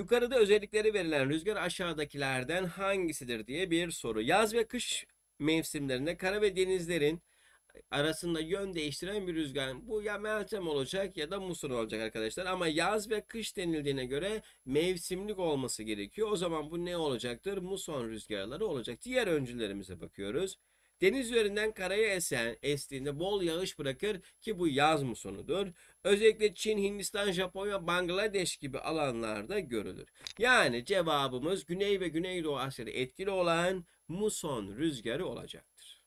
Yukarıda özellikleri verilen rüzgar aşağıdakilerden hangisidir diye bir soru. Yaz ve kış mevsimlerinde kara ve denizlerin arasında yön değiştiren bir rüzgar. Bu ya Meltem olacak ya da Musul olacak arkadaşlar. Ama yaz ve kış denildiğine göre mevsimlik olması gerekiyor. O zaman bu ne olacaktır? Muson rüzgarları olacak. Diğer öncülerimize bakıyoruz. Deniz üzerinden karaya esen estiğinde bol yağış bırakır ki bu yaz musonudur. Özellikle Çin, Hindistan, Japonya, Bangladeş gibi alanlarda görülür. Yani cevabımız Güney ve Güneydoğu Asya'da etkili olan muson rüzgarı olacaktır.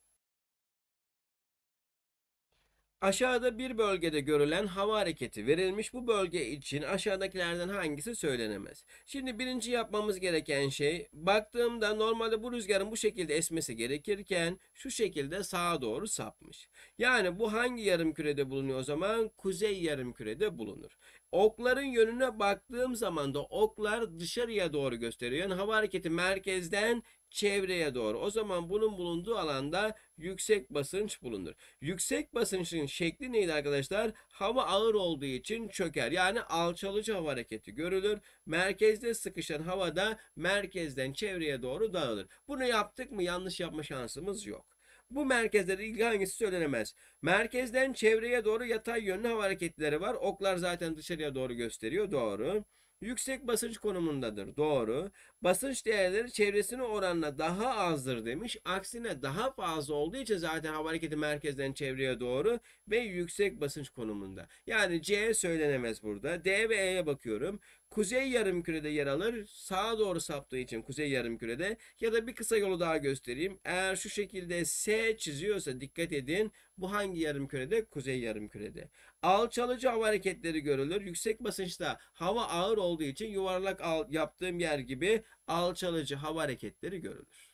Aşağıda bir bölgede görülen hava hareketi verilmiş. Bu bölge için aşağıdakilerden hangisi söylenemez? Şimdi birinci yapmamız gereken şey baktığımda normalde bu rüzgarın bu şekilde esmesi gerekirken şu şekilde sağa doğru sapmış. Yani bu hangi yarım kürede bulunuyor o zaman? Kuzey yarım kürede bulunur. Okların yönüne baktığım zaman da oklar dışarıya doğru gösteriyor. Yani hava hareketi merkezden çevreye doğru. O zaman bunun bulunduğu alanda yüksek basınç bulunur. Yüksek basınçın şekli neydi arkadaşlar? Hava ağır olduğu için çöker. Yani alçalıcı hava hareketi görülür. Merkezde sıkışan hava da merkezden çevreye doğru dağılır. Bunu yaptık mı yanlış yapma şansımız yok. Bu merkezlere ilgi hangisi söylenemez. Merkezden çevreye doğru yatay yönlü hava hareketleri var. Oklar zaten dışarıya doğru gösteriyor. Doğru yüksek basınç konumundadır. Doğru. Basınç değerleri çevresine oranla daha azdır demiş. Aksine daha fazla olduğu için zaten hava hareketi merkezden çevreye doğru ve yüksek basınç konumunda. Yani C söylenemez burada. D ve E'ye bakıyorum kuzey yarımkürede yer alır. Sağa doğru saptığı için kuzey yarımkürede ya da bir kısa yolu daha göstereyim. Eğer şu şekilde S çiziyorsa dikkat edin. Bu hangi yarımkürede? Kuzey yarımkürede. Alçalıcı hava hareketleri görülür. Yüksek basınçta hava ağır olduğu için yuvarlak al yaptığım yer gibi alçalıcı hava hareketleri görülür.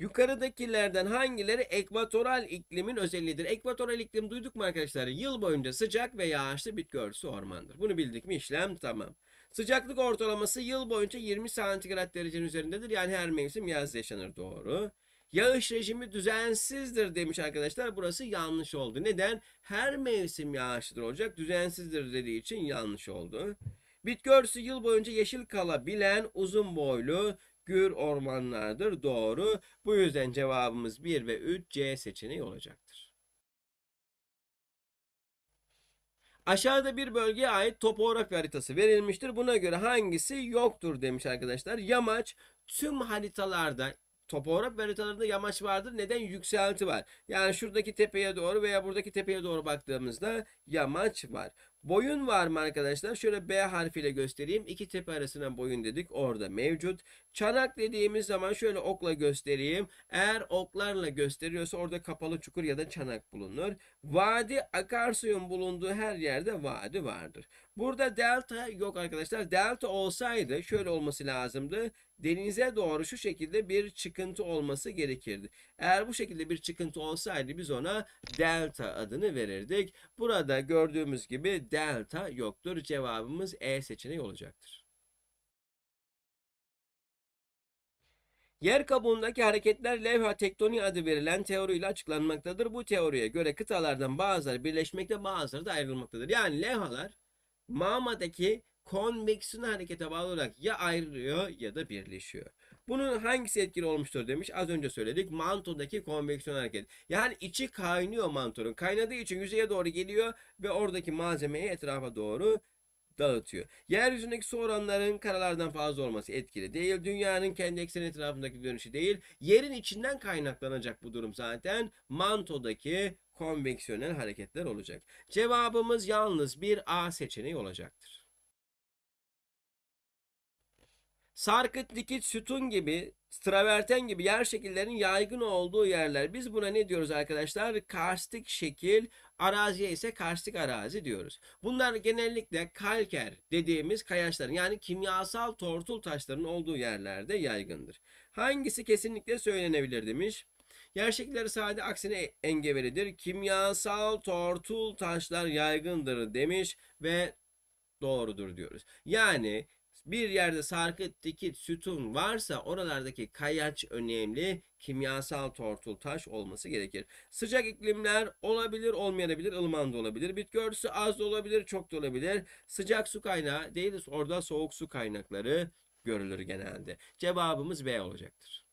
Yukarıdakilerden hangileri ekvatoral iklimin özelliğidir? Ekvatoral iklim duyduk mu arkadaşlar? Yıl boyunca sıcak ve yağışlı bitki örtüsü ormandır. Bunu bildik mi? İşlem tamam. Sıcaklık ortalaması yıl boyunca 20 santigrat derecenin üzerindedir. Yani her mevsim yaz yaşanır doğru. Yağış rejimi düzensizdir demiş arkadaşlar. Burası yanlış oldu. Neden? Her mevsim yağışlıdır olacak. Düzensizdir dediği için yanlış oldu. Bitki örtüsü yıl boyunca yeşil kalabilen, uzun boylu, gür ormanlardır. Doğru. Bu yüzden cevabımız 1 ve 3 C seçeneği olacaktır. Aşağıda bir bölgeye ait topografi haritası verilmiştir. Buna göre hangisi yoktur demiş arkadaşlar. Yamaç tüm haritalarda topograf haritalarında yamaç vardır. Neden? Yükselti var. Yani şuradaki tepeye doğru veya buradaki tepeye doğru baktığımızda yamaç var. Boyun var mı arkadaşlar? Şöyle B harfiyle göstereyim. İki tepe arasına boyun dedik. Orada mevcut. Çanak dediğimiz zaman şöyle okla göstereyim. Eğer oklarla gösteriyorsa orada kapalı çukur ya da çanak bulunur. Vadi akarsuyun bulunduğu her yerde vadi vardır. Burada delta yok arkadaşlar. Delta olsaydı şöyle olması lazımdı. Denize doğru şu şekilde bir çıkıntı olması gerekirdi. Eğer bu şekilde bir çıkıntı olsaydı biz ona delta adını verirdik. Burada gördüğümüz gibi delta yoktur. Cevabımız E seçeneği olacaktır. Yer kabuğundaki hareketler levha tektoniği adı verilen teoriyle açıklanmaktadır. Bu teoriye göre kıtalardan bazıları birleşmekte bazıları da ayrılmaktadır. Yani levhalar mamadaki konveksiyon harekete bağlı olarak ya ayrılıyor ya da birleşiyor. Bunun hangisi etkili olmuştur demiş. Az önce söyledik. Mantodaki konveksiyon hareket. Yani içi kaynıyor mantonun. Kaynadığı için yüzeye doğru geliyor ve oradaki malzemeyi etrafa doğru dağıtıyor. Yeryüzündeki su oranlarının karalardan fazla olması etkili değil. Dünyanın kendi ekseni etrafındaki dönüşü değil. Yerin içinden kaynaklanacak bu durum zaten. Mantodaki konveksiyonel hareketler olacak. Cevabımız yalnız bir A seçeneği olacaktır. sarkıt, dikit, sütun gibi, straverten gibi yer şekillerinin yaygın olduğu yerler. Biz buna ne diyoruz arkadaşlar? Karstik şekil, araziye ise karstik arazi diyoruz. Bunlar genellikle kalker dediğimiz kayaçların yani kimyasal tortul taşların olduğu yerlerde yaygındır. Hangisi kesinlikle söylenebilir demiş. Yer şekilleri sadece aksine engebelidir. Kimyasal tortul taşlar yaygındır demiş ve doğrudur diyoruz. Yani bir yerde sarkıt, dikit, sütun varsa oralardaki kayaç önemli. Kimyasal tortul taş olması gerekir. Sıcak iklimler olabilir, olmayabilir, ılıman da olabilir. Bitki örtüsü az da olabilir, çok da olabilir. Sıcak su kaynağı değiliz. Orada soğuk su kaynakları görülür genelde. Cevabımız B olacaktır.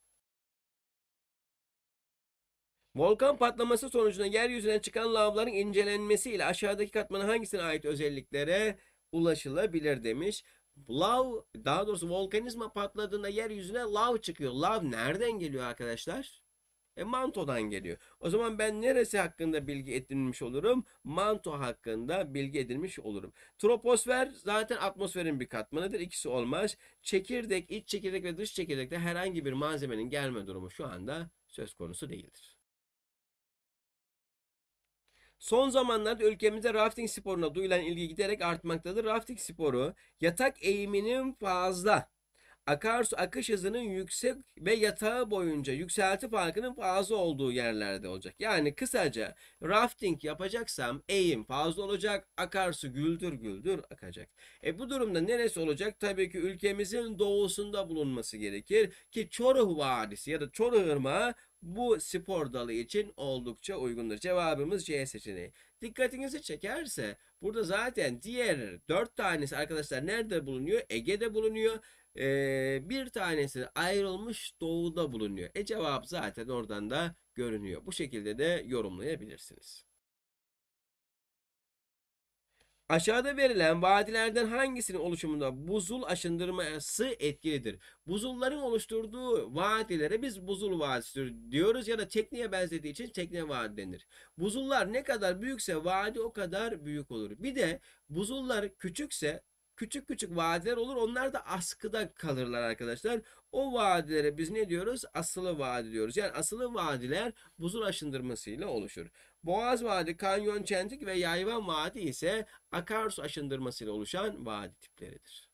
Volkan patlaması sonucunda yeryüzüne çıkan lavların incelenmesiyle aşağıdaki katmanın hangisine ait özelliklere ulaşılabilir demiş. Lav daha doğrusu volkanizma patladığında yeryüzüne lav çıkıyor. Lav nereden geliyor arkadaşlar? E, Manto'dan geliyor. O zaman ben neresi hakkında bilgi edinmiş olurum? Manto hakkında bilgi edinmiş olurum. Troposfer zaten atmosferin bir katmanıdır. İkisi olmaz. Çekirdek, iç çekirdek ve dış çekirdekte herhangi bir malzemenin gelme durumu şu anda söz konusu değildir. Son zamanlarda ülkemizde rafting sporuna duyulan ilgi giderek artmaktadır. Rafting sporu yatak eğiminin fazla, akarsu akış hızının yüksek ve yatağı boyunca yükselti farkının fazla olduğu yerlerde olacak. Yani kısaca rafting yapacaksam eğim fazla olacak, akarsu güldür güldür akacak. E bu durumda neresi olacak? Tabii ki ülkemizin doğusunda bulunması gerekir ki Çoruh Vadisi ya da Çoruh Irmağı bu spor dalı için oldukça uygundur. Cevabımız C seçeneği. Dikkatinizi çekerse burada zaten diğer 4 tanesi arkadaşlar nerede bulunuyor? Ege'de bulunuyor. Ee, bir tanesi ayrılmış doğuda bulunuyor. E cevap zaten oradan da görünüyor. Bu şekilde de yorumlayabilirsiniz. Aşağıda verilen vadilerden hangisinin oluşumunda buzul aşındırması etkilidir? Buzulların oluşturduğu vadilere biz buzul vadisi diyoruz ya da tekneye benzediği için tekne vadi denir. Buzullar ne kadar büyükse vadi o kadar büyük olur. Bir de buzullar küçükse küçük küçük vadiler olur. Onlar da askıda kalırlar arkadaşlar. O vadilere biz ne diyoruz? Asılı vadi diyoruz. Yani asılı vadiler buzul aşındırmasıyla oluşur. Boğaz Vadi, Kanyon Çentik ve Yayvan Vadi ise akarsu aşındırmasıyla oluşan vadi tipleridir.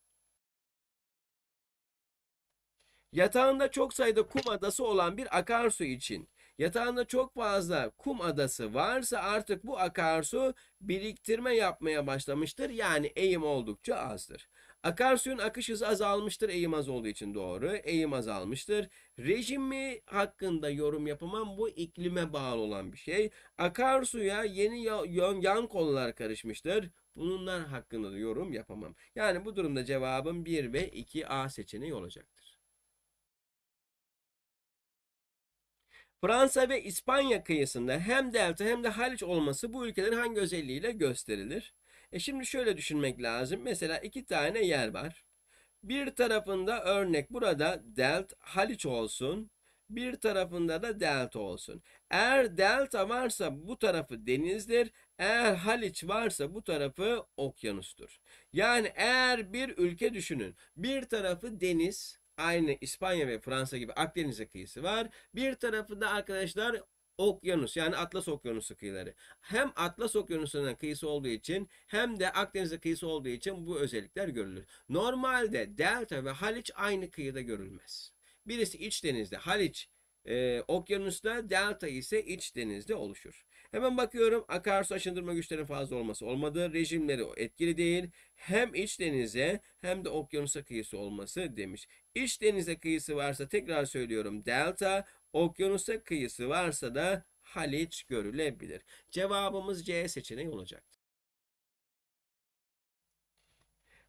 Yatağında çok sayıda kum adası olan bir akarsu için Yatağında çok fazla kum adası varsa artık bu akarsu biriktirme yapmaya başlamıştır. Yani eğim oldukça azdır. Akarsuyun akış hızı azalmıştır eğim az olduğu için doğru. Eğim azalmıştır. Rejimi hakkında yorum yapamam bu iklime bağlı olan bir şey. Akarsuya yeni yön yan kollar karışmıştır. Bunlar hakkında da yorum yapamam. Yani bu durumda cevabım 1 ve 2 A seçeneği olacak. Fransa ve İspanya kıyısında hem delta hem de haliç olması bu ülkelerin hangi özelliğiyle gösterilir? E şimdi şöyle düşünmek lazım. Mesela iki tane yer var. Bir tarafında örnek burada delt haliç olsun. Bir tarafında da delta olsun. Eğer delta varsa bu tarafı denizdir. Eğer haliç varsa bu tarafı okyanustur. Yani eğer bir ülke düşünün. Bir tarafı deniz, aynı İspanya ve Fransa gibi Akdeniz'e kıyısı var. Bir tarafı da arkadaşlar okyanus yani Atlas Okyanusu kıyıları. Hem Atlas Okyanusu'nun kıyısı olduğu için hem de Akdeniz'e kıyısı olduğu için bu özellikler görülür. Normalde delta ve Haliç aynı kıyıda görülmez. Birisi iç denizde Haliç e, okyanusta delta ise iç denizde oluşur. Hemen bakıyorum akarsu aşındırma güçlerinin fazla olması olmadı. Rejimleri etkili değil. Hem iç denize hem de okyanusa kıyısı olması demiş. İç denize kıyısı varsa tekrar söylüyorum delta. Okyanusa kıyısı varsa da Haliç görülebilir. Cevabımız C seçeneği olacak.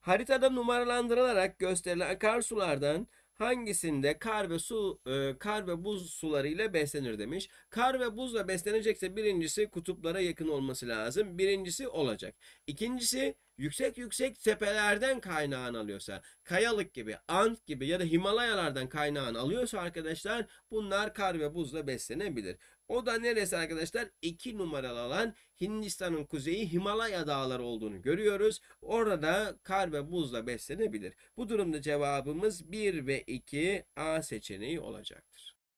Haritada numaralandırılarak gösterilen akarsulardan hangisinde kar ve su e, kar ve buz sularıyla beslenir demiş. Kar ve buzla beslenecekse birincisi kutuplara yakın olması lazım. Birincisi olacak. İkincisi yüksek yüksek tepelerden kaynağını alıyorsa, kayalık gibi, ant gibi ya da Himalayalardan kaynağını alıyorsa arkadaşlar bunlar kar ve buzla beslenebilir. O da neresi arkadaşlar? 2 numaralı alan Hindistan'ın kuzeyi Himalaya dağları olduğunu görüyoruz. Orada kar ve buzla beslenebilir. Bu durumda cevabımız 1 ve 2 A seçeneği olacaktır.